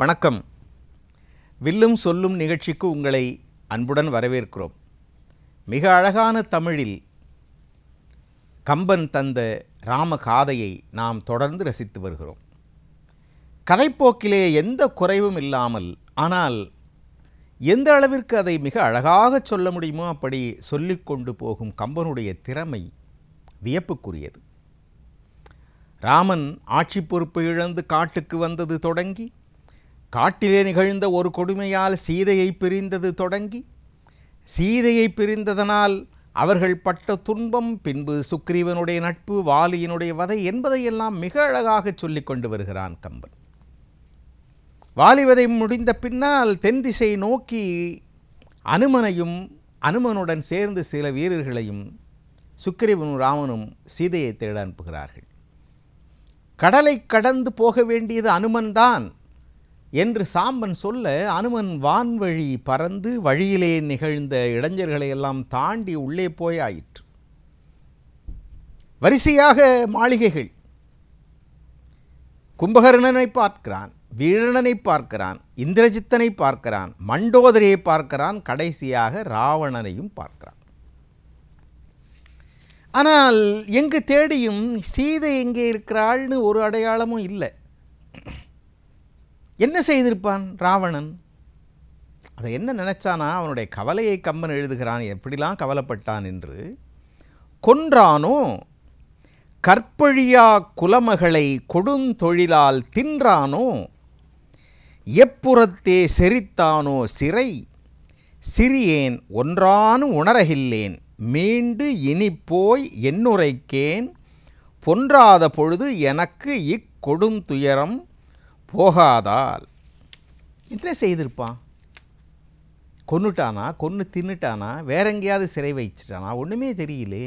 வணக்கம் வில்லும் சொல்லும் நிகழ்ச்சிக்கு உங்களை அன்புடன் வரவேற்கிறோம் மிக அழகான தமிழில் கம்பன் தந்த ராம காதையை நாம் தொடர்ந்து ரசித்து வருகிறோம் கதைப்போக்கிலே எந்த குறைவும் இல்லாமல் ஆனால் எந்த அளவிற்கு அதை மிக அழகாக சொல்ல முடியுமோ அப்படி சொல்லிக்கொண்டு போகும் கம்பனுடைய திறமை வியப்புக்குரியது ராமன் ஆட்சி பொறுப்பு இழந்து காட்டுக்கு வந்தது தொடங்கி காட்டிலே நிகழ்ந்த ஒரு கொடுமையால் சீதையை பிரிந்தது தொடங்கி சீதையை பிரிந்ததனால் அவர்கள் பட்ட துன்பம் பின்பு சுக்ரீவனுடைய நட்பு வாலியினுடைய வதை என்பதையெல்லாம் மிக அழகாக சொல்லி கொண்டு வருகிறான் கம்பன் வாலிவதை முடிந்த பின்னால் தென் திசை நோக்கி அனுமனையும் அனுமனுடன் சேர்ந்து சில வீரர்களையும் சுக்கிரீவனும் ராமனும் சீதையை தேட அனுப்புகிறார்கள் கடலை கடந்து போக வேண்டியது அனுமன்தான் என்று சாம்பன் சொல்ல அனுமன் வான்வழி பறந்து வழியிலே நிகழ்ந்த இளைஞர்களை எல்லாம் தாண்டி உள்ளே போய் ஆயிற்று வரிசையாக மாளிகைகள் கும்பகர்ணனை பார்க்கிறான் வீரணனை பார்க்கிறான் இந்திரஜித்தனை பார்க்கிறான் மண்டோதரியை பார்க்கிறான் கடைசியாக ராவணனையும் பார்க்கிறான் ஆனால் எங்கு தேடியும் சீதை எங்கே இருக்கிறாள்னு ஒரு அடையாளமும் இல்லை என்ன செய்திருப்பான் ராவணன் அதை என்ன நினைச்சானா அவனுடைய கவலையை கம்மன் எழுதுகிறான் எப்படிலாம் கவலைப்பட்டான் என்று கொன்றானோ கற்பழியா குலமகளை கொடுந்தொழிலால் தின்றானோ எப்புறத்தே செரித்தானோ சிறை சிறியேன் ஒன்றானும் உணரகில்லேன் மீண்டு இனிப்போய் என்னுரைக்கேன் பொன்றாத பொழுது எனக்கு இக்கொடுந்துயரம் போகாதால் என்ன செய்திருப்பான் கொன்னுட்டானா கொன்று தின்னுட்டானா வேற எங்கேயாவது சிறை வைச்சிட்டானா ஒன்றுமே தெரியலே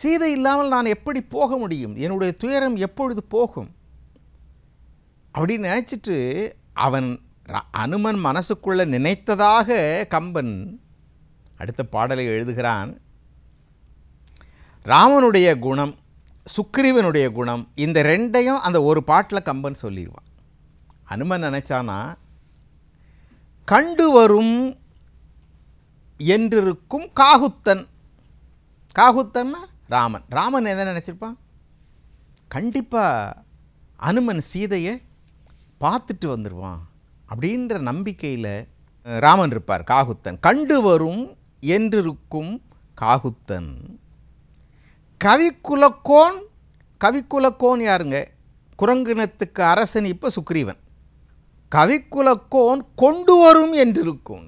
சீதை இல்லாமல் நான் எப்படி போக முடியும் என்னுடைய துயரம் எப்பொழுது போகும் அப்படின்னு நினச்சிட்டு அவன் அனுமன் மனசுக்குள்ளே நினைத்ததாக கம்பன் அடுத்த பாடலை எழுதுகிறான் ராமனுடைய குணம் சுக்ரீவனுடைய குணம் இந்த ரெண்டையும் அந்த ஒரு பாட்டில் கம்பன் சொல்லிடுவான் அனுமன் நினச்சானா கண்டு வரும் என்றிருக்கும் காகுத்தன் காகுத்தன்னா ராமன் ராமன் எதை நினச்சிருப்பான் கண்டிப்பாக அனுமன் சீதையை பார்த்துட்டு வந்துடுவான் அப்படின்ற நம்பிக்கையில் ராமன் இருப்பார் காகுத்தன் கண்டு வரும் என்றிருக்கும் காகுத்தன் கவிக்குலக்கோன் கவிக்குலக்கோன் யாருங்க குரங்கினத்துக்கு அரசன் இப்போ சுக்ரீவன் கவிக்குலக்கோன் கொண்டு வரும் என்றிருக்கும்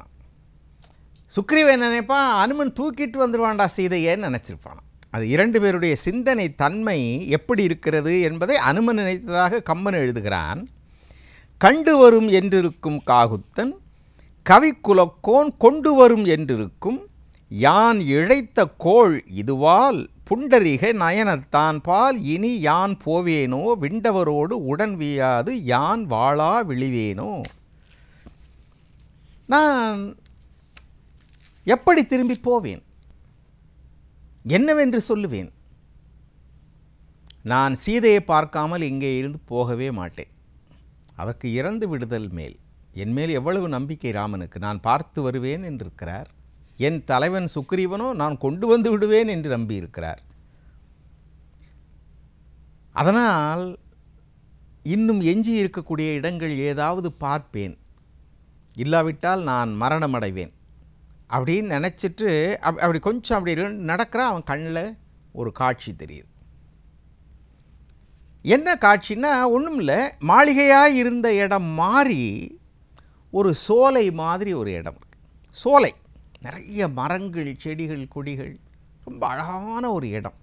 சுக்ரீவன் நினைப்பான் அனுமன் தூக்கிட்டு வந்துடுவான்டா சீதையன்னு நினச்சிருப்பான் அது இரண்டு பேருடைய சிந்தனை தன்மை எப்படி இருக்கிறது என்பதை அனுமன் நினைத்ததாக கம்மன் எழுதுகிறான் கண்டு வரும் என்றிருக்கும் காகுத்தன் கவிக்குலக்கோன் கொண்டு வரும் என்றிருக்கும் யான் இழைத்த கோள் இதுவால் புண்டரீகை நயனத்தான் பால் இனி யான் போவேனோ விண்டவரோடு உடன் வியாது யான் வாழா விழிவேனோ நான் எப்படி திரும்பி போவேன் என்னவென்று சொல்லுவேன் நான் சீதையை பார்க்காமல் இங்கே இருந்து போகவே மாட்டேன் அதற்கு இறந்து விடுதல் மேல் என் மேல் எவ்வளவு நம்பிக்கை ராமனுக்கு நான் பார்த்து வருவேன் என்றிருக்கிறார் என் தலைவன் சுக்ரீவனோ நான் கொண்டு வந்து விடுவேன் என்று நம்பியிருக்கிறார் அதனால் இன்னும் எஞ்சி இருக்கக்கூடிய இடங்கள் ஏதாவது பார்ப்பேன் இல்லாவிட்டால் நான் மரணமடைவேன் அப்படின்னு நினச்சிட்டு அப் அப்படி கொஞ்சம் அப்படி நடக்கிற அவன் கண்ணில் ஒரு காட்சி தெரியுது என்ன காட்சின்னா ஒன்றும் இல்லை மாளிகையாக இருந்த இடம் மாறி ஒரு சோலை மாதிரி ஒரு இடம் இருக்குது சோலை நிறைய மரங்கள் செடிகள் கொடிகள் ரொம்ப அழகான ஒரு இடம்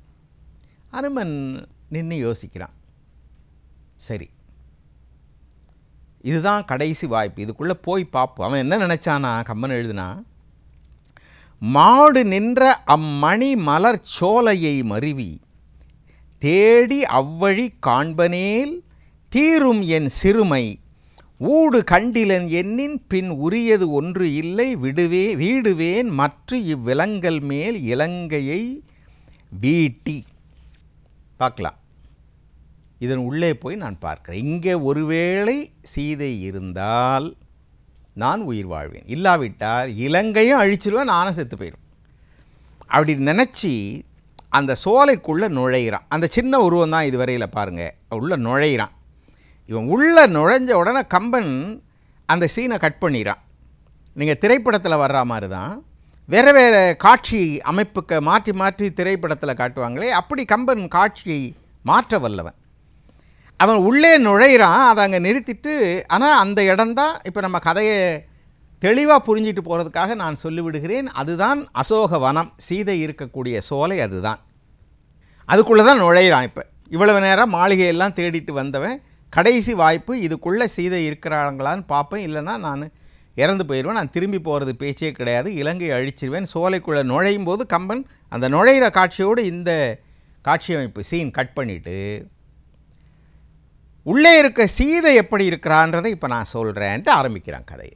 அனுமன் நின்று யோசிக்கிறான் சரி இதுதான் கடைசி வாய்ப்பு இதுக்குள்ளே போய் பார்ப்போம் அவன் என்ன நினச்சானா கம்மன் எழுதுனா மாடு நின்ற அம்மணி மலர் சோலையை மருவி தேடி அவ்வழி காண்பனேல் தீரும் என் சிறுமை ஊடு கண்டிலன் எண்ணின் பின் உரியது ஒன்று இல்லை விடுவே வீடுவேன் மற்ற இவ்விலங்கல் மேல் இலங்கையை வீட்டி பார்க்கலாம் இதன் உள்ளே போய் நான் பார்க்குறேன் இங்கே ஒருவேளை சீதை இருந்தால் நான் உயிர் வாழ்வேன் இல்லாவிட்டால் இலங்கையும் அழிச்சிருவேன் நானும் செத்து போயிடும் அப்படி நினச்சி அந்த சோலைக்குள்ளே நுழையிறான் அந்த சின்ன உருவம் தான் இதுவரையில் பாருங்கள் உள்ளே நுழையிறான் இவன் உள்ளே நுழைஞ்ச உடனே கம்பன் அந்த சீனை கட் பண்ணிடுறான் நீங்கள் திரைப்படத்தில் வர்ற மாதிரி தான் வேறு வேறு காட்சி அமைப்புக்கு மாற்றி மாற்றி திரைப்படத்தில் காட்டுவாங்களே அப்படி கம்பன் காட்சியை மாற்ற வல்லவன் அவன் உள்ளே நுழையிறான் அதை அங்கே நிறுத்திட்டு ஆனால் அந்த இடம்தான் இப்போ நம்ம கதையை தெளிவாக புரிஞ்சிட்டு போகிறதுக்காக நான் சொல்லிவிடுகிறேன் அதுதான் அசோக வனம் சீதை இருக்கக்கூடிய சோலை அதுதான் அதுக்குள்ளே தான் நுழையிறான் இப்போ இவ்வளவு நேரம் மாளிகையெல்லாம் தேடிட்டு வந்தவன் கடைசி வாய்ப்பு இதுக்குள்ளே சீதை இருக்கிறாங்களான்னு பார்ப்பேன் இல்லைனா நான் இறந்து போயிடுவேன் நான் திரும்பி போகிறது பேச்சே கிடையாது இலங்கை அழிச்சிருவேன் சோலைக்குள்ளே நுழையும் போது கம்பன் அந்த நுழையிற காட்சியோடு இந்த காட்சி அமைப்பு சீன் கட் பண்ணிவிட்டு உள்ளே இருக்க சீதை எப்படி இருக்கிறான்றதை இப்போ நான் சொல்கிறேன்ட்டு ஆரம்பிக்கிறான் கதையை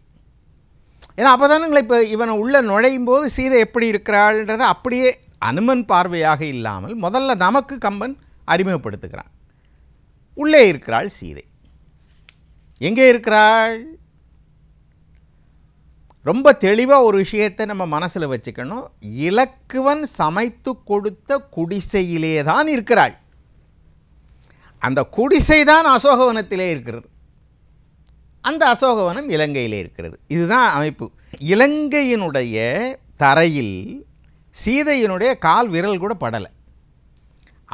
ஏன்னா அப்போ தானுங்களே இப்போ இவன் உள்ளே நுழையும் போது சீதை எப்படி இருக்கிறாள்ன்றதை அப்படியே அனுமன் பார்வையாக இல்லாமல் முதல்ல நமக்கு கம்பன் அறிமுகப்படுத்துகிறான் உள்ளே இருக்கிறாள் சீதை எங்கே இருக்கிறாள் ரொம்ப தெளிவாக ஒரு விஷயத்தை நம்ம மனசில் வச்சுக்கணும் இலக்குவன் சமைத்து கொடுத்த குடிசையிலே தான் இருக்கிறாள் அந்த குடிசை தான் அசோகவனத்திலே இருக்கிறது அந்த அசோகவனம் இலங்கையிலே இருக்கிறது இதுதான் அமைப்பு இலங்கையினுடைய தரையில் சீதையினுடைய கால் விரல் கூட படலை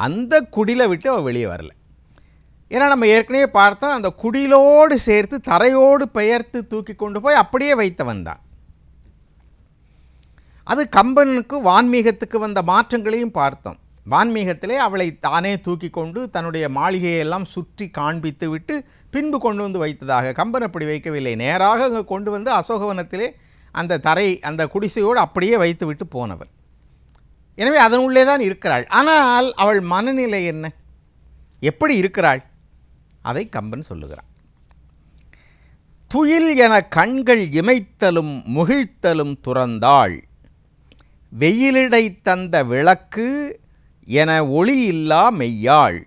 அந்த குடிலை விட்டு அவள் வெளியே வரலை ஏன்னா நம்ம ஏற்கனவே பார்த்தோம் அந்த குடிலோடு சேர்த்து தரையோடு பெயர்த்து தூக்கி கொண்டு போய் அப்படியே வைத்தவன் தான் அது கம்பனுக்கு வான்மீகத்துக்கு வந்த மாற்றங்களையும் பார்த்தோம் வான்மீகத்திலே அவளை தானே தூக்கி கொண்டு தன்னுடைய மாளிகையெல்லாம் சுற்றி காண்பித்து விட்டு பின்பு கொண்டு வந்து வைத்ததாக கம்பன் அப்படி வைக்கவில்லை நேராக அங்கே கொண்டு வந்து அசோகவனத்திலே அந்த தரை அந்த குடிசையோடு அப்படியே வைத்து விட்டு போனவள் எனவே அதனுள்ளே தான் இருக்கிறாள் ஆனால் அவள் மனநிலை என்ன எப்படி இருக்கிறாள் அதை கம்பன் சொல்லுகிறான் துயில் என கண்கள் இமைத்தலும் முகிழ்த்தலும் துறந்தாள் வெயிலிடை தந்த விளக்கு என ஒளி இல்லா மெய்யாள்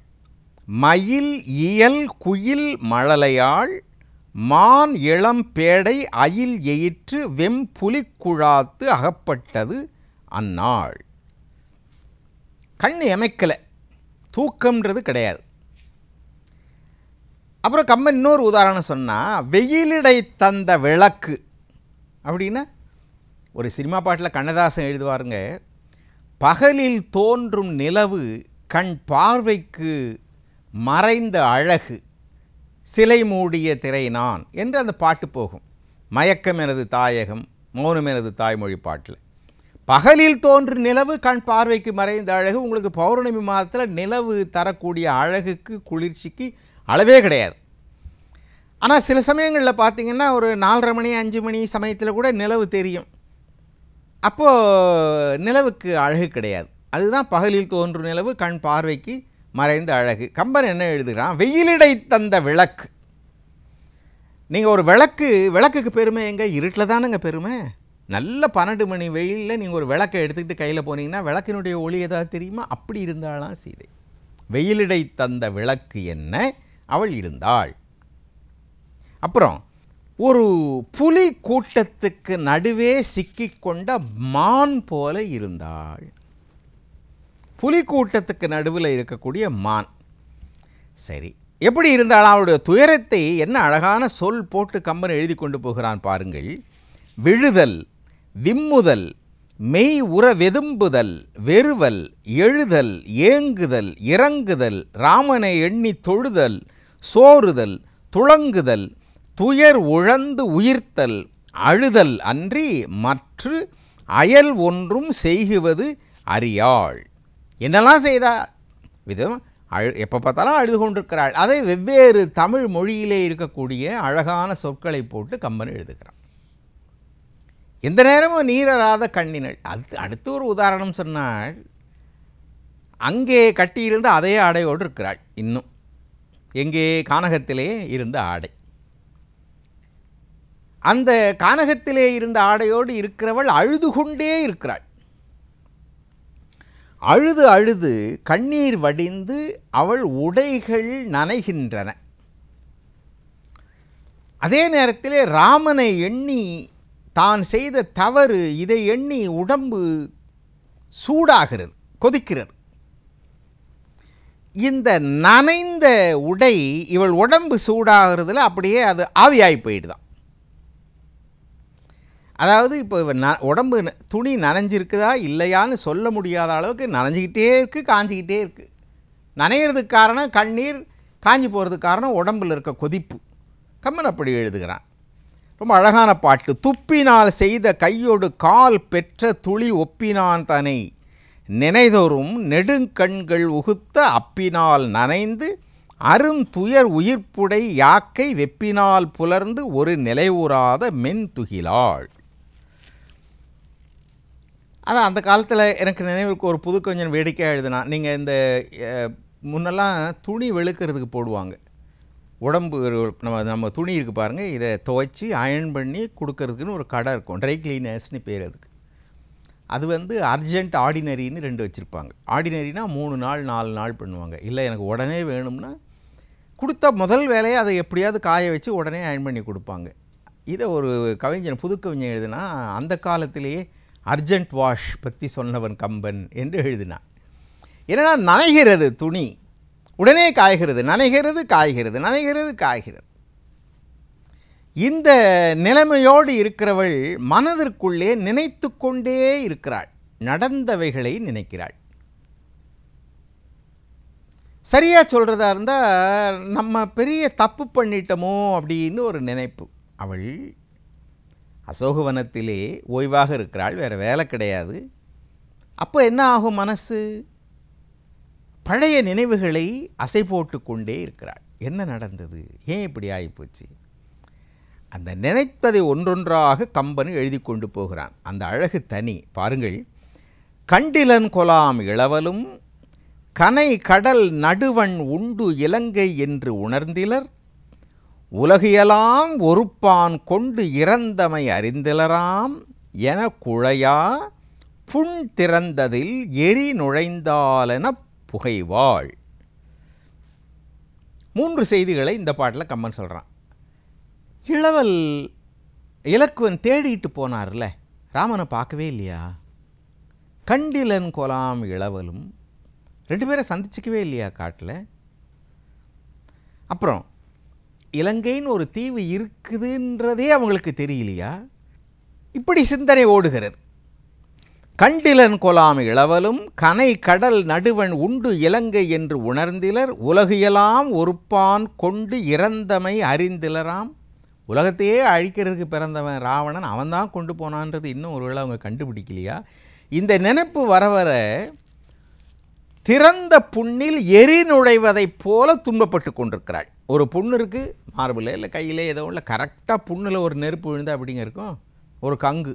மயில் இயல் குயில் மழலையாள் மான் இளம் பேடை அயில் எயிற்று வெம் புலிக்குழாத்து அகப்பட்டது அந்நாள் கண் எமைக்கலை தூக்கம்ன்றது கிடையாது அப்புறம் கம்ம இன்னொரு உதாரணம் சொன்னால் வெயிலிடை தந்த விளக்கு அப்படின்னா ஒரு சினிமா பாட்டில் கண்ணதாசன் எழுதுவாருங்க பகலில் தோன்றும் நிலவு கண் பார்வைக்கு மறைந்த அழகு சிலை மூடிய திரை நான் என்று அந்த பாட்டு போகும் மயக்கம் எனது தாயகம் மௌனம் எனது தாய்மொழி பாட்டில் பகலில் தோன்று நிலவு கண் பார்வைக்கு மறைந்த அழகு உங்களுக்கு பௌர்ணமி மாதத்தில் நிலவு தரக்கூடிய அழகுக்கு குளிர்ச்சிக்கு அளவே கிடையாது ஆனால் சில சமயங்களில் பார்த்திங்கன்னா ஒரு நாலரை மணி அஞ்சு மணி சமயத்தில் கூட நிலவு தெரியும் அப்போது நிலவுக்கு அழகு கிடையாது அதுதான் பகலில் தோன்றும் நிலவு கண் பார்வைக்கு மறைந்த அழகு கம்பர் என்ன எழுதுகிறான் வெயிலடை தந்த விளக்கு நீங்கள் ஒரு விளக்கு விளக்குக்கு பெருமை எங்கே இருட்டில் தானேங்க பெருமை நல்ல பன்னெண்டு மணி வெயிலில் நீங்கள் ஒரு விளக்கை எடுத்துக்கிட்டு கையில் போனீங்கன்னா விளக்கினுடைய ஒளி ஏதாவது தெரியுமா அப்படி இருந்தாலாம் சீதை வெயிலிடை தந்த விளக்கு என்ன அவள் இருந்தாள் அப்புறம் ஒரு புலி கூட்டத்துக்கு நடுவே சிக்கிக்கொண்ட மான் போல இருந்தாள் புலி கூட்டத்துக்கு நடுவில் இருக்கக்கூடிய மான் சரி எப்படி இருந்தாலும் அவருடைய துயரத்தை என்ன அழகான சொல் போட்டு கம்பன் எழுதி கொண்டு போகிறான் பாருங்கள் விழுதல் விம்முதல் மெய் உற வெதும்புதல் வெறுவல் எழுதல் ஏங்குதல் இறங்குதல் ராமனை எண்ணி தொழுதல் சோறுதல் துளங்குதல் துயர் உழந்து உயிர்த்தல் அழுதல் அன்றி மற்று அயல் ஒன்றும் செய்குவது அறியாள் என்னெல்லாம் செய்தா விதம் அழு எப்போ பார்த்தாலும் அழுது கொண்டிருக்கிறாள் அதை வெவ்வேறு தமிழ் மொழியிலே இருக்கக்கூடிய அழகான சொற்களை போட்டு கம்பன் எழுதுகிறான் எந்த நேரமும் நீரராத கண்ணினல் அது அடுத்து ஒரு உதாரணம் சொன்னால் அங்கே கட்டியிருந்த அதே ஆடையோடு இருக்கிறாள் இன்னும் எங்கே கானகத்திலே இருந்த ஆடை அந்த கானகத்திலே இருந்த ஆடையோடு இருக்கிறவள் அழுது கொண்டே இருக்கிறாள் அழுது அழுது கண்ணீர் வடிந்து அவள் உடைகள் நனைகின்றன அதே நேரத்திலே ராமனை எண்ணி தான் செய்த தவறு இதை எண்ணி உடம்பு சூடாகிறது கொதிக்கிறது இந்த நனைந்த உடை இவள் உடம்பு சூடாகிறதுல அப்படியே அது ஆவியாகி போயிடுதான் அதாவது இப்போ ந உடம்பு துணி நனைஞ்சிருக்குதா இல்லையான்னு சொல்ல முடியாத அளவுக்கு நனைஞ்சிக்கிட்டே இருக்குது காஞ்சிக்கிட்டே இருக்குது நனையிறதுக்கு காரணம் கண்ணீர் காஞ்சி போகிறதுக்கு காரணம் உடம்பில் இருக்க கொதிப்பு கம்மன் அப்படி எழுதுகிறான் ரொம்ப அழகான பாட்டு துப்பினால் செய்த கையோடு கால் பெற்ற துளி ஒப்பினான் தனை நினைதோறும் நெடுங்கண்கள் உகுத்த அப்பினால் நனைந்து அருந்துயர் உயிர்ப்புடை யாக்கை வெப்பினால் புலர்ந்து ஒரு நிலைவுறாத மென்துகிலாள் ஆனால் அந்த காலத்தில் எனக்கு நினைவுக்கு ஒரு புது கொஞ்சம் வேடிக்கையாக எழுதுனா நீங்கள் இந்த முன்னெல்லாம் துணி வெளுக்கிறதுக்கு போடுவாங்க உடம்பு நம்ம நம்ம துணி இருக்குது பாருங்கள் இதை துவைச்சி அயன் பண்ணி கொடுக்கறதுக்குன்னு ஒரு கடை இருக்கும் ட்ரை கிளீனர்ஸ்னு பேர் அதுக்கு அது வந்து அர்ஜென்ட் ஆர்டினரின்னு ரெண்டு வச்சுருப்பாங்க ஆர்டினரினா மூணு நாள் நாலு நாள் பண்ணுவாங்க இல்லை எனக்கு உடனே வேணும்னா கொடுத்த முதல் வேலையை அதை எப்படியாவது காய வச்சு உடனே அயன் பண்ணி கொடுப்பாங்க இதை ஒரு கவிஞன் புது கவிஞன் எழுதுனா அந்த காலத்திலேயே அர்ஜென்ட் வாஷ் பற்றி சொன்னவன் கம்பன் என்று எழுதினான் என்னென்னா நனைகிறது துணி உடனே காய்கிறது நனைகிறது காய்கிறது நனைகிறது காய்கிறது இந்த நிலைமையோடு இருக்கிறவள் மனதிற்குள்ளே நினைத்து கொண்டே இருக்கிறாள் நடந்தவைகளை நினைக்கிறாள் சரியாக சொல்கிறதா இருந்தால் நம்ம பெரிய தப்பு பண்ணிட்டோமோ அப்படின்னு ஒரு நினைப்பு அவள் அசோகவனத்திலே ஓய்வாக இருக்கிறாள் வேறு வேலை கிடையாது அப்போ என்ன ஆகும் மனசு பழைய நினைவுகளை அசை போட்டு கொண்டே இருக்கிறாள் என்ன நடந்தது ஏன் இப்படி ஆகிப்போச்சு அந்த நினைத்ததை ஒன்றொன்றாக கம்பன் எழுதி கொண்டு போகிறான் அந்த அழகு தனி பாருங்கள் கண்டிலன் கொலாம் இளவலும் கனை கடல் நடுவன் உண்டு இலங்கை என்று உணர்ந்திலர் உலகியலாம் ஒருப்பான் கொண்டு இறந்தமை அறிந்திலராம் என குழையா புண் திறந்ததில் எரி நுழைந்தாலெனப் புகைவாள் மூன்று செய்திகளை இந்த பாட்டில் கம்மன் சொல்கிறான் இளவல் இலக்குவன் தேடிட்டு போனார்ல ராமனை பார்க்கவே இல்லையா கண்டிலன் கொலாம் இளவலும் ரெண்டு பேரை சந்திச்சிக்கவே இல்லையா காட்டில் அப்புறம் இலங்கைன்னு ஒரு தீவு இருக்குதுன்றதே அவங்களுக்கு தெரியலையா இப்படி சிந்தனை ஓடுகிறது கண்டிலன் கொலாம் இளவலும் கனை கடல் நடுவன் உண்டு இலங்கை என்று உணர்ந்திலர் உலகியலாம் ஒருப்பான் கொண்டு இறந்தமை அறிந்திலராம் உலகத்தையே அழிக்கிறதுக்கு பிறந்தவன் ராவணன் அவன்தான் கொண்டு போனான்றது இன்னும் ஒருவேளை அவங்க கண்டுபிடிக்கலையா இந்த நினைப்பு வர வர திறந்த புண்ணில் எரி நுழைவதைப் போல துன்பப்பட்டு கொண்டிருக்கிறாள் ஒரு புண்ணு இருக்குது மார்பில் இல்லை கையில் ஏதோ இல்லை கரெக்டாக புண்ணில் ஒரு நெருப்பு விழுந்தா அப்படிங்க இருக்கும் ஒரு கங்கு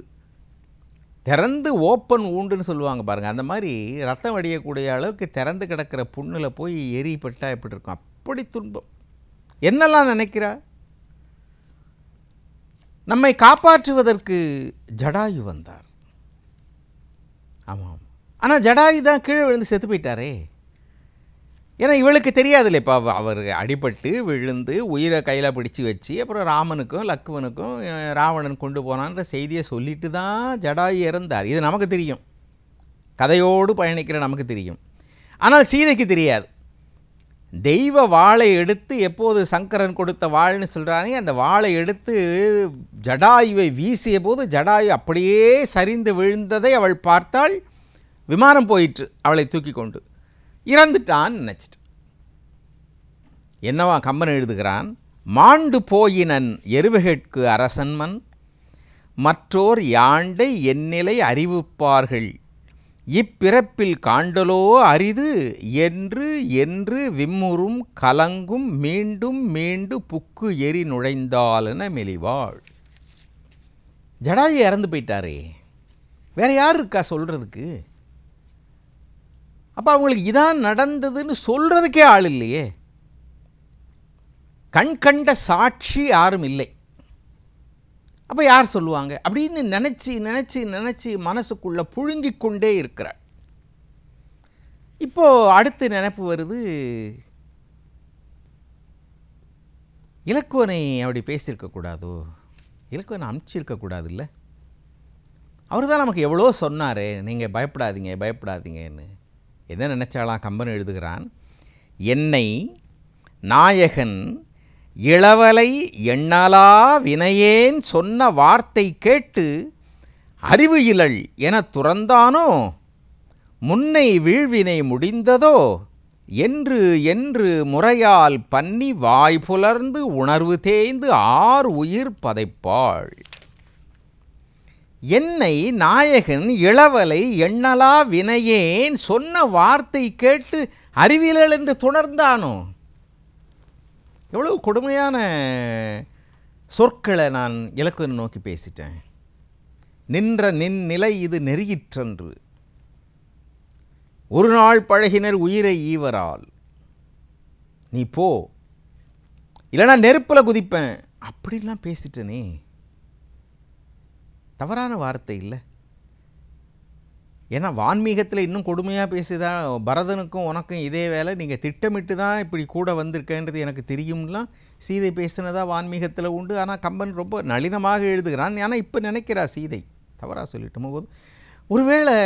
திறந்து ஓப்பன் ஊண்டுன்னு சொல்லுவாங்க பாருங்கள் அந்த மாதிரி ரத்தம் அடியக்கூடிய அளவுக்கு திறந்து கிடக்கிற புண்ணில் போய் எரிப்பட்டால் எப்படி இருக்கும் அப்படி துன்பம் என்னெல்லாம் நினைக்கிறா நம்மை காப்பாற்றுவதற்கு ஜடாயு வந்தார் ஆமாம் ஆனால் ஜடாயு தான் கீழே விழுந்து செத்து போயிட்டாரே ஏன்னா இவளுக்கு இல்லை இப்போ அவர் அடிபட்டு விழுந்து உயிரை கையில் பிடிச்சி வச்சு அப்புறம் ராமனுக்கும் லக்குவனுக்கும் ராவணன் கொண்டு போனான்ற செய்தியை சொல்லிட்டு தான் ஜடாயு இறந்தார் இது நமக்கு தெரியும் கதையோடு பயணிக்கிற நமக்கு தெரியும் ஆனால் சீதைக்கு தெரியாது தெய்வ வாழை எடுத்து எப்போது சங்கரன் கொடுத்த வாள்னு சொல்கிறானே அந்த வாழை எடுத்து ஜடாயுவை வீசிய போது ஜடாயு அப்படியே சரிந்து விழுந்ததை அவள் பார்த்தால் விமானம் போயிற்று அவளை தூக்கி கொண்டு இறந்துட்டான்னு நினச்சிட்டு என்னவா கம்பன் எழுதுகிறான் மாண்டு போயினன் எருவகற்கு அரசன்மன் மற்றோர் யாண்டை என்னிலை அறிவிப்பார்கள் இப்பிறப்பில் காண்டலோ அரிது என்று என்று விம்முறும் கலங்கும் மீண்டும் மீண்டு புக்கு எரி நுழைந்தாலென மெலிவாள் ஜடாயி இறந்து போயிட்டாரே வேறு யார் இருக்கா சொல்கிறதுக்கு அப்போ அவங்களுக்கு இதான் நடந்ததுன்னு சொல்கிறதுக்கே ஆள் இல்லையே கண் கண்ட சாட்சி யாரும் இல்லை அப்போ யார் சொல்லுவாங்க அப்படின்னு நினச்சி நினச்சி நினச்சி மனசுக்குள்ளே புழுங்கிக் கொண்டே இருக்கிறார் இப்போது அடுத்து நினப்பு வருது இலக்குவனை அப்படி பேசியிருக்கக்கூடாதோ இலக்குவனை அமுச்சிருக்கக்கூடாது இல்லை அவர் தான் நமக்கு எவ்வளோ சொன்னார் நீங்கள் பயப்படாதீங்க பயப்படாதீங்கன்னு என்ன நினச்சாலாம் கம்பன் எழுதுகிறான் என்னை நாயகன் இளவலை எண்ணலா வினையேன் சொன்ன வார்த்தை கேட்டு அறிவு இழல் என துறந்தானோ முன்னை வீழ்வினை முடிந்ததோ என்று என்று முறையால் பன்னி வாய் புலர்ந்து உணர்வு தேய்ந்து ஆர் உயிர் பதைப்பாள் என்னை நாயகன் இளவலை எண்ணலா வினையேன் சொன்ன வார்த்தை கேட்டு அறிவியல் என்று துணர்ந்தானோ எவ்வளோ கொடுமையான சொற்களை நான் இலக்குவன் நோக்கி பேசிட்டேன் நின்ற நின் நிலை இது நெறியிற்றன்று ஒரு நாள் பழகினர் உயிரை ஈவரால் நீ போ இல்லைனா நெருப்பில் குதிப்பேன் அப்படின்லாம் பேசிட்டனே தவறான வார்த்தை இல்லை ஏன்னா வான்மீகத்தில் இன்னும் கொடுமையாக பேசிதான் பரதனுக்கும் உனக்கும் இதே வேலை நீங்கள் திட்டமிட்டு தான் இப்படி கூட வந்திருக்கேன்றது எனக்கு தெரியும்லாம் சீதை பேசினதாக வான்மீகத்தில் உண்டு ஆனால் கம்பன் ரொம்ப நளினமாக எழுதுகிறான் ஆனால் இப்போ நினைக்கிறா சீதை தவறாக சொல்லிட்டு போது ஒருவேளை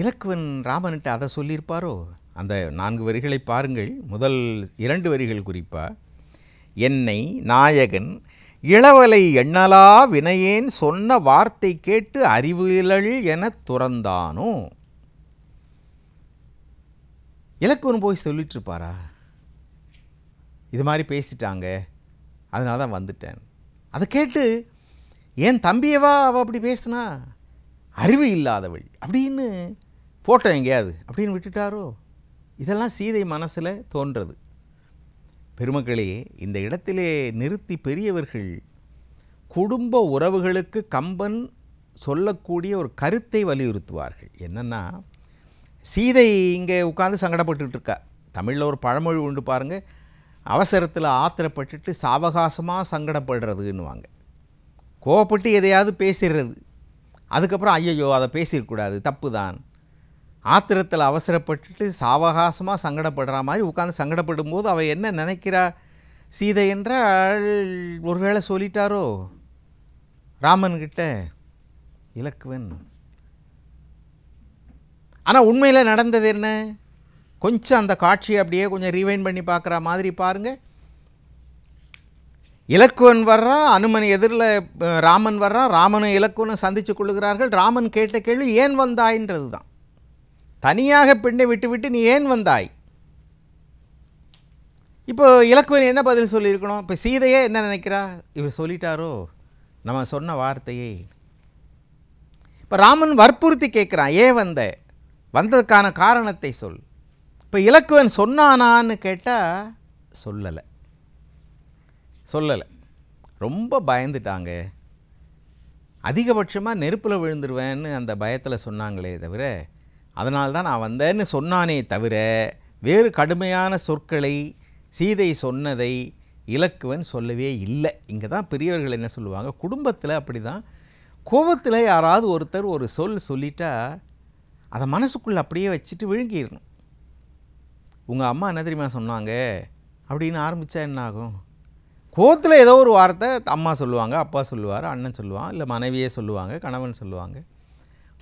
இலக்குவன் ராமன்ட்டு அதை சொல்லியிருப்பாரோ அந்த நான்கு வரிகளை பாருங்கள் முதல் இரண்டு வரிகள் குறிப்பாக என்னை நாயகன் இளவலை எண்ணலா வினையேன் சொன்ன வார்த்தை கேட்டு அறிவிலள் எனத் துறந்தானோ இலக்குவன் போய் சொல்லிட்டுருப்பாரா இது மாதிரி பேசிட்டாங்க அதனால தான் வந்துட்டேன் அதை கேட்டு என் தம்பியவா அவள் அப்படி பேசுனா அறிவு இல்லாதவள் அப்படின்னு போட்டோம் எங்கேயாவது அப்படின்னு விட்டுட்டாரோ இதெல்லாம் சீதை மனசில் தோன்றது பெருமக்களே இந்த இடத்திலே நிறுத்தி பெரியவர்கள் குடும்ப உறவுகளுக்கு கம்பன் சொல்லக்கூடிய ஒரு கருத்தை வலியுறுத்துவார்கள் என்னென்னா சீதை இங்கே உட்காந்து சங்கடப்பட்டுக்கிட்டு இருக்கா தமிழில் ஒரு பழமொழி உண்டு பாருங்கள் அவசரத்தில் ஆத்திரப்பட்டுட்டு சாவகாசமாக சங்கடப்படுறதுன்னுவாங்க கோவப்பட்டு எதையாவது பேசிடுறது அதுக்கப்புறம் ஐயையோ அதை பேசிடக்கூடாது தப்பு தான் ஆத்திரத்தில் அவசரப்பட்டுட்டு சாவகாசமாக சங்கடப்படுற மாதிரி உட்காந்து சங்கடப்படும் போது அவள் என்ன நினைக்கிறா சீதை என்றால் ஒருவேளை சொல்லிட்டாரோ ராமன்கிட்ட இலக்குவன் ஆனால் உண்மையில் நடந்தது என்ன கொஞ்சம் அந்த காட்சியை அப்படியே கொஞ்சம் ரீவைன் பண்ணி பார்க்குற மாதிரி பாருங்கள் இலக்குவன் வர்றா அனுமன் எதிரில் ராமன் வர்றா ராமனும் இலக்குவனும் சந்தித்து கொள்கிறார்கள் ராமன் கேட்ட கேள்வி ஏன் வந்தாயின்றது தான் தனியாக பெண்ணை விட்டுவிட்டு நீ ஏன் வந்தாய் இப்போ இலக்குவன் என்ன பதில் சொல்லியிருக்கணும் இப்போ சீதையே என்ன நினைக்கிறா இவர் சொல்லிட்டாரோ நம்ம சொன்ன வார்த்தையை இப்போ ராமன் வற்புறுத்தி கேட்குறான் ஏன் வந்த வந்ததுக்கான காரணத்தை சொல் இப்போ இலக்குவன் சொன்னானான்னு கேட்டால் சொல்லலை சொல்லலை ரொம்ப பயந்துட்டாங்க அதிகபட்சமாக நெருப்பில் விழுந்துருவேன்னு அந்த பயத்தில் சொன்னாங்களே தவிர அதனால் தான் நான் வந்தேன்னு சொன்னானே தவிர வேறு கடுமையான சொற்களை சீதை சொன்னதை இலக்குவன் சொல்லவே இல்லை இங்கே தான் பெரியவர்கள் என்ன சொல்லுவாங்க குடும்பத்தில் அப்படி தான் கோபத்தில் யாராவது ஒருத்தர் ஒரு சொல் சொல்லிட்டா அதை மனசுக்குள்ளே அப்படியே வச்சுட்டு விழுங்கிடணும் உங்கள் அம்மா என்ன தெரியுமா சொன்னாங்க அப்படின்னு ஆரம்பித்தா என்னாகும் கோபத்தில் ஏதோ ஒரு வார்த்தை அம்மா சொல்லுவாங்க அப்பா சொல்லுவார் அண்ணன் சொல்லுவான் இல்லை மனைவியே சொல்லுவாங்க கணவன் சொல்லுவாங்க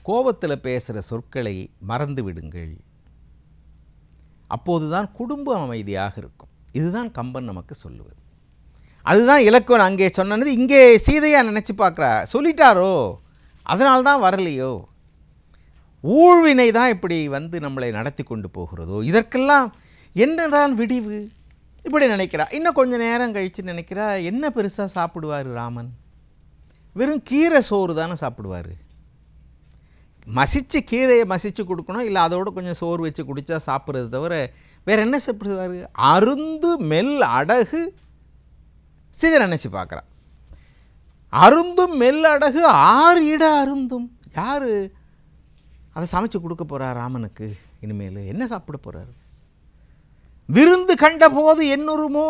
கோபத்தில் பேசுகிற சொற்களை மறந்து விடுங்கள் அப்போது தான் குடும்பம் அமைதியாக இருக்கும் இதுதான் கம்பன் நமக்கு சொல்லுவது அதுதான் இலக்கணம் அங்கே சொன்னது இங்கே சீதையாக நினச்சி பார்க்குறா சொல்லிட்டாரோ அதனால் தான் வரலையோ ஊழ்வினை தான் இப்படி வந்து நம்மளை நடத்தி கொண்டு போகிறதோ இதற்கெல்லாம் என்னதான் விடிவு இப்படி நினைக்கிறா இன்னும் கொஞ்சம் நேரம் கழித்து நினைக்கிறா என்ன பெருசாக சாப்பிடுவார் ராமன் வெறும் கீரை சோறு தானே சாப்பிடுவார் மசித்து கீரையை மசித்து கொடுக்கணும் இல்லை அதோடு கொஞ்சம் சோறு வச்சு குடித்தா சாப்பிட்றது தவிர வேறு என்ன சாப்பிடுவார் அருந்து மெல் அடகு சிதை நினச்சி பார்க்குறான் அருந்தும் மெல் அடகு ஆறு இட அருந்தும் யார் அதை சமைச்சு கொடுக்க போகிறார் ராமனுக்கு இனிமேல் என்ன சாப்பிட போகிறார் விருந்து கண்ட போது என்னொருமோ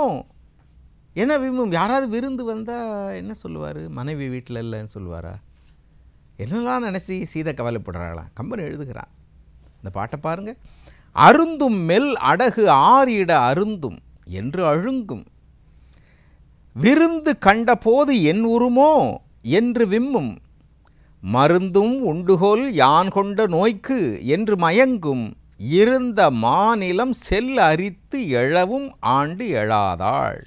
என்ன விரும்பும் யாராவது விருந்து வந்தால் என்ன சொல்லுவார் மனைவி வீட்டில் இல்லைன்னு சொல்லுவாரா என்னெல்லாம் நினச்சி சீதை கவலைப்படுறாளா கம்பன் எழுதுகிறான் இந்த பாட்டை பாருங்கள் அருந்தும் மெல் அடகு ஆறிட அருந்தும் என்று அழுங்கும் விருந்து கண்டபோது என் உருமோ என்று விம்மும் மருந்தும் உண்டுகோல் யான் கொண்ட நோய்க்கு என்று மயங்கும் இருந்த மாநிலம் செல் அரித்து எழவும் ஆண்டு எழாதாள்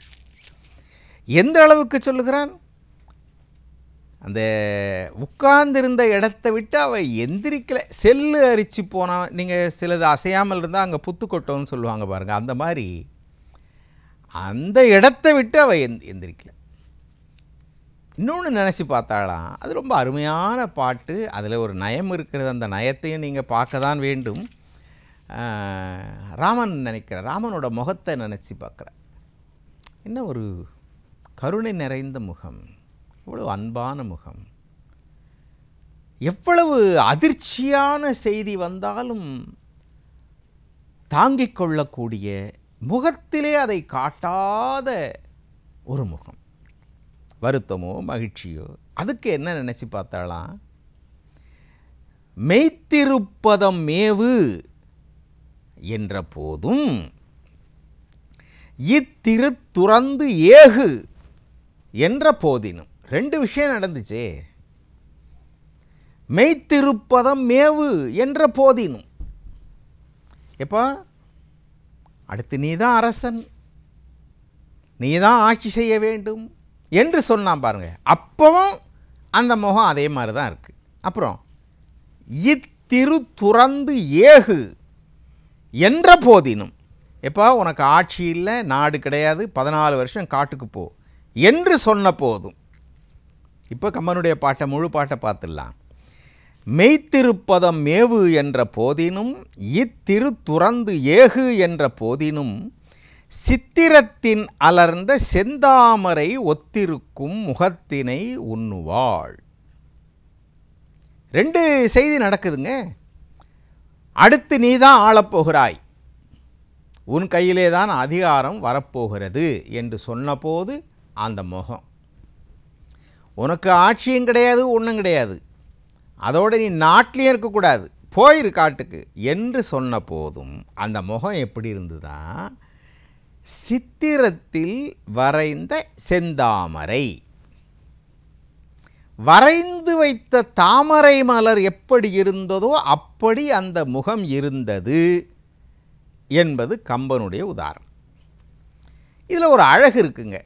எந்த அளவுக்கு சொல்லுகிறான் அந்த உட்கார்ந்திருந்த இடத்த விட்டு அவள் எந்திரிக்கலை செல்லு அரிச்சு போனால் நீங்கள் சிலது அசையாமல் இருந்தால் அங்கே கொட்டோன்னு சொல்லுவாங்க பாருங்கள் அந்த மாதிரி அந்த இடத்த விட்டு அவள் எந் எந்திரிக்கலை இன்னொன்று நினச்சி பார்த்தாலாம் அது ரொம்ப அருமையான பாட்டு அதில் ஒரு நயம் இருக்கிறது அந்த நயத்தையும் நீங்கள் பார்க்க தான் வேண்டும் ராமன் நினைக்கிறேன் ராமனோட முகத்தை நினச்சி பார்க்குறேன் என்ன ஒரு கருணை நிறைந்த முகம் எவ்வளவு அன்பான முகம் எவ்வளவு அதிர்ச்சியான செய்தி வந்தாலும் தாங்கிக் கொள்ளக்கூடிய முகத்திலே அதை காட்டாத ஒரு முகம் வருத்தமோ மகிழ்ச்சியோ அதுக்கு என்ன நினச்சி பார்த்தாலாம் மெய்த்திருப்பதம் மேவு என்ற போதும் இத்திருத்துறந்து ஏகு என்ற போதினும் ரெண்டு விஷயம் நடந்துச்சு மெய்த்திருப்பதம் மேவு என்ற போதினும் எப்போ அடுத்து நீ தான் அரசன் நீ தான் ஆட்சி செய்ய வேண்டும் என்று சொன்னான் பாருங்கள் அப்பவும் அந்த முகம் அதே மாதிரி தான் இருக்குது அப்புறம் இத்திரு துறந்து ஏகு என்ற போதினும் எப்போ உனக்கு ஆட்சி இல்லை நாடு கிடையாது பதினாலு வருஷம் காட்டுக்கு போ என்று சொன்ன போதும் இப்போ கம்மனுடைய பாட்டை முழு பாட்டை பார்த்துடலாம் மெய்த்திருப்பதம் மேவு என்ற போதினும் இத்திரு துறந்து ஏகு என்ற போதினும் சித்திரத்தின் அலர்ந்த செந்தாமரை ஒத்திருக்கும் முகத்தினை உண்ணுவாள் ரெண்டு செய்தி நடக்குதுங்க அடுத்து நீ தான் ஆளப்போகிறாய் உன் கையிலே தான் அதிகாரம் வரப்போகிறது என்று சொன்னபோது அந்த முகம் உனக்கு ஆட்சியும் கிடையாது ஒன்றும் கிடையாது அதோடு நீ நாட்டிலையும் இருக்கக்கூடாது போயிரு காட்டுக்கு என்று சொன்ன போதும் அந்த முகம் எப்படி இருந்துதான் சித்திரத்தில் வரைந்த செந்தாமரை வரைந்து வைத்த தாமரை மலர் எப்படி இருந்ததோ அப்படி அந்த முகம் இருந்தது என்பது கம்பனுடைய உதாரணம் இதில் ஒரு அழகு இருக்குங்க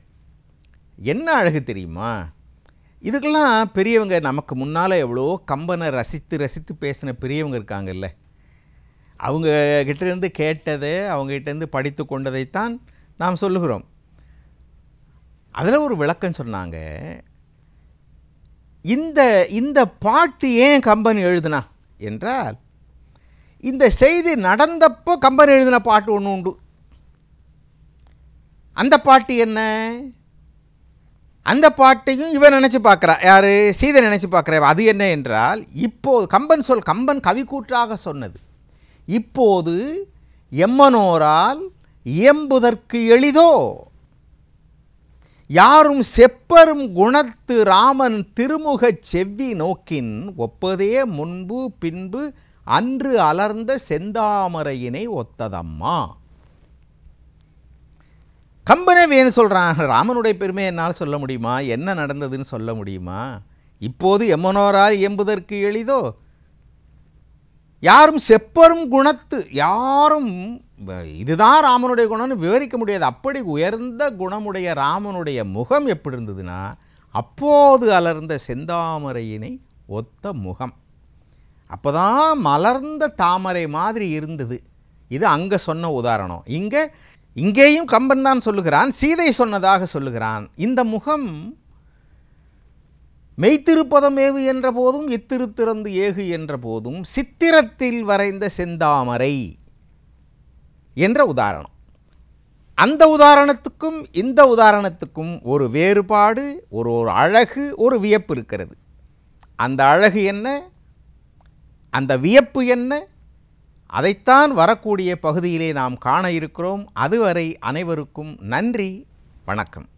என்ன அழகு தெரியுமா இதுக்கெல்லாம் பெரியவங்க நமக்கு முன்னால் எவ்வளோ கம்பனை ரசித்து ரசித்து பேசின பெரியவங்க இருக்காங்கல்ல அவங்க கிட்டேருந்து கேட்டதை அவங்ககிட்டேருந்து படித்து கொண்டதைத்தான் நாம் சொல்லுகிறோம் அதில் ஒரு விளக்கம் சொன்னாங்க இந்த இந்த பாட்டு ஏன் கம்பன் எழுதுனா என்றால் இந்த செய்தி நடந்தப்போ கம்பன் எழுதின பாட்டு ஒன்று உண்டு அந்த பாட்டு என்ன அந்த பாட்டையும் இவன் நினச்சி பார்க்குறா யார் சீதை நினச்சி பார்க்குற அது என்ன என்றால் இப்போது கம்பன் சொல் கம்பன் கவிக்கூற்றாக சொன்னது இப்போது எம்மனோரால் இயம்புதற்கு எளிதோ யாரும் செப்பரும் குணத்து ராமன் திருமுகச் செவ்வி நோக்கின் ஒப்பதே முன்பு பின்பு அன்று அலர்ந்த செந்தாமரையினை ஒத்ததம்மா கம்பனை வேணு சொல்கிறாங்க ராமனுடைய பெருமை என்னால் சொல்ல முடியுமா என்ன நடந்ததுன்னு சொல்ல முடியுமா இப்போது எம்மனோரால் எம்புதற்கு எளிதோ யாரும் செப்பரும் குணத்து யாரும் இதுதான் ராமனுடைய குணம்னு விவரிக்க முடியாது அப்படி உயர்ந்த குணமுடைய ராமனுடைய முகம் எப்படி இருந்ததுன்னா அப்போது அலர்ந்த செந்தாமரையினை ஒத்த முகம் அப்போ தான் மலர்ந்த தாமரை மாதிரி இருந்தது இது அங்கே சொன்ன உதாரணம் இங்கே இங்கேயும் கம்பன் தான் சொல்லுகிறான் சீதை சொன்னதாக சொல்லுகிறான் இந்த முகம் மெய்த்திருப்பதம் ஏவு என்ற போதும் இத்திருத்திறந்து ஏகு என்ற போதும் சித்திரத்தில் வரைந்த செந்தாமரை என்ற உதாரணம் அந்த உதாரணத்துக்கும் இந்த உதாரணத்துக்கும் ஒரு வேறுபாடு ஒரு ஒரு அழகு ஒரு வியப்பு இருக்கிறது அந்த அழகு என்ன அந்த வியப்பு என்ன அதைத்தான் வரக்கூடிய பகுதியிலே நாம் காண இருக்கிறோம் அதுவரை அனைவருக்கும் நன்றி வணக்கம்